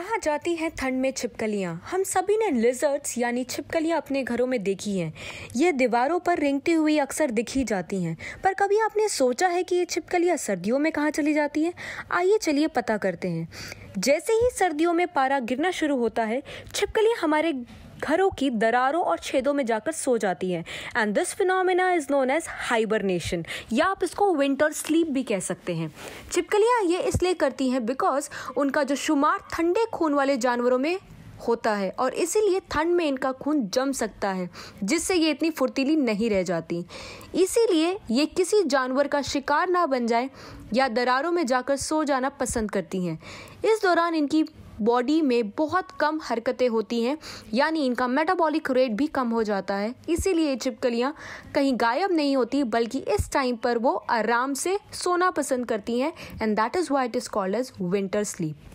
कहा जाती हैं ठंड में छिपकलियाँ हम सभी ने लिजर्ट्स यानी छिपकलियाँ अपने घरों में देखी हैं ये दीवारों पर रेंगती हुई अक्सर दिखी जाती हैं पर कभी आपने सोचा है कि ये छिपकलियाँ सर्दियों में कहाँ चली जाती हैं आइए चलिए पता करते हैं जैसे ही सर्दियों में पारा गिरना शुरू होता है छिपकलियाँ हमारे घरों की दरारों और छेदों में जाकर सो जाती हैं and this phenomena is known as hibernation या आप इसको विंटर स्लीप भी कह सकते हैं छिपकलियाँ ये इसलिए करती हैं बिकॉज उनका जो शुमार ठंडे खून वाले जानवरों में होता है और इसीलिए ठंड में इनका खून जम सकता है जिससे ये इतनी फुर्तीली नहीं रह जाती इसीलिए ये किसी जानवर का शिकार ना बन जाए या दरारों में जाकर सो जाना पसंद करती हैं इस दौरान इनकी बॉडी में बहुत कम हरकतें होती हैं यानी इनका मेटाबॉलिक रेट भी कम हो जाता है इसीलिए छिपकलियाँ कहीं गायब नहीं होती बल्कि इस टाइम पर वो आराम से सोना पसंद करती हैं and that is why it is called as winter sleep